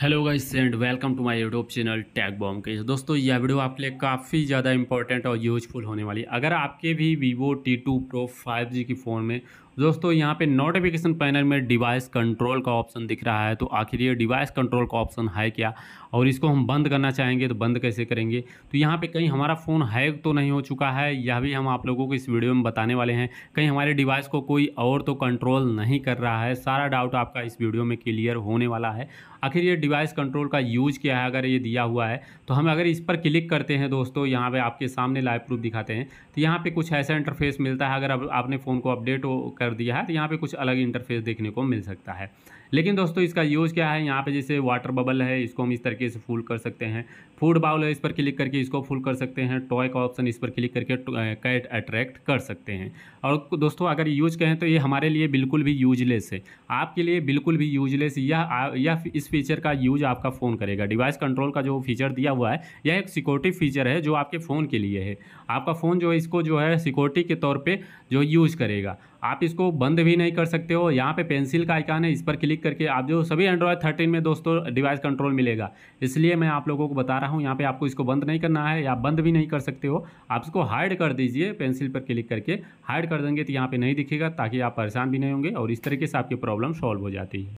hello guys and welcome to my YouTube channel टैग बॉम के दोस्तों यह वीडियो आपके लिए काफ़ी ज़्यादा इंपॉर्टेंट और यूजफुल होने वाली है अगर आपके भी vivo T pro five G की फ़ोन में दोस्तों यहाँ पे नोटिफिकेशन पैनल में डिवाइस कंट्रोल का ऑप्शन दिख रहा है तो आखिर ये डिवाइस कंट्रोल का ऑप्शन है क्या और इसको हम बंद करना चाहेंगे तो बंद कैसे करेंगे तो यहाँ पे कहीं हमारा फ़ोन हैक तो नहीं हो चुका है यह भी हम आप लोगों को इस वीडियो में बताने वाले हैं कहीं हमारे डिवाइस को कोई और तो कंट्रोल नहीं कर रहा है सारा डाउट आपका इस वीडियो में क्लियर होने वाला है आखिर ये डिवाइस कंट्रोल का यूज़ क्या है अगर ये दिया हुआ है तो हम अगर इस पर क्लिक करते हैं दोस्तों यहाँ पर आपके सामने लाइव प्रूफ दिखाते हैं तो यहाँ पर कुछ ऐसा इंटरफेस मिलता है अगर आपने फ़ोन को अपडेट कर कर दिया है तो यहाँ पे कुछ अलग इंटरफेस देखने को मिल सकता है लेकिन दोस्तों इसका यूज़ क्या है यहाँ पे जैसे वाटर बबल है इसको हम इस तरीके से फुल कर सकते हैं फूड बाउल है इस पर क्लिक करके इसको फुल कर सकते हैं टॉय का ऑप्शन इस पर क्लिक करके कैट अट्रैक्ट कर सकते हैं और दोस्तों अगर यूज़ कहें तो ये हमारे लिए बिल्कुल भी यूजलेस है आपके लिए बिल्कुल भी यूजलेस यह या इस फीचर का यूज आपका फ़ोन करेगा डिवाइस कंट्रोल का जो फीचर दिया हुआ है यह एक सिक्योरिटी फीचर है जो आपके फ़ोन के लिए है आपका फ़ोन जो है इसको जो है सिक्योरिटी के तौर पर जो यूज़ करेगा आप इसको बंद भी नहीं कर सकते हो यहाँ पे पेंसिल का आइकान है इस पर क्लिक करके आप जो सभी एंड्रॉयड थर्टीन में दोस्तों डिवाइस कंट्रोल मिलेगा इसलिए मैं आप लोगों को बता रहा हूँ यहाँ पे आपको इसको बंद नहीं करना है या बंद भी नहीं कर सकते हो आप इसको हाइड कर दीजिए पेंसिल पर क्लिक करके हाइड कर देंगे तो यहाँ पर नहीं दिखेगा ताकि आप परेशान भी नहीं होंगे और इस तरीके से आपकी प्रॉब्लम सॉल्व हो जाती है